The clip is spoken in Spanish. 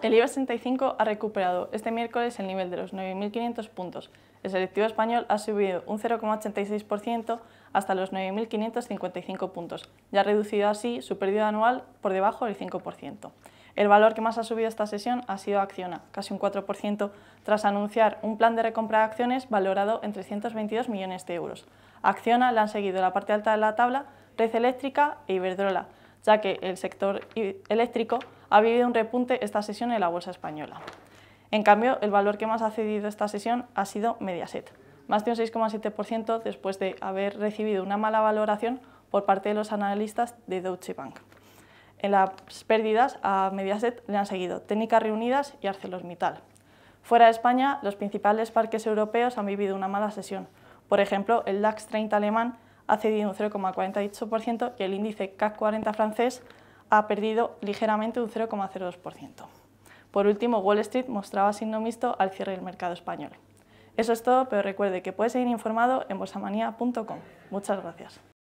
El IBEX 35 ha recuperado este miércoles el nivel de los 9.500 puntos. El selectivo español ha subido un 0,86% hasta los 9.555 puntos y ha reducido así su pérdida anual por debajo del 5%. El valor que más ha subido esta sesión ha sido Acciona, casi un 4%, tras anunciar un plan de recompra de acciones valorado en 322 millones de euros. Acciona le han seguido la parte alta de la tabla Red Eléctrica e Iberdrola, ya que el sector eléctrico ha vivido un repunte esta sesión en la bolsa española. En cambio, el valor que más ha cedido esta sesión ha sido Mediaset, más de un 6,7% después de haber recibido una mala valoración por parte de los analistas de Deutsche Bank. En las pérdidas a Mediaset le han seguido Técnicas Reunidas y ArcelorMittal. Fuera de España, los principales parques europeos han vivido una mala sesión. Por ejemplo, el DAX 30 alemán ha cedido un 0,48% y el índice CAC 40 francés ha perdido ligeramente un 0,02%. Por último, Wall Street mostraba signo mixto al cierre del mercado español. Eso es todo, pero recuerde que puede seguir informado en bolsamanía.com. Muchas gracias.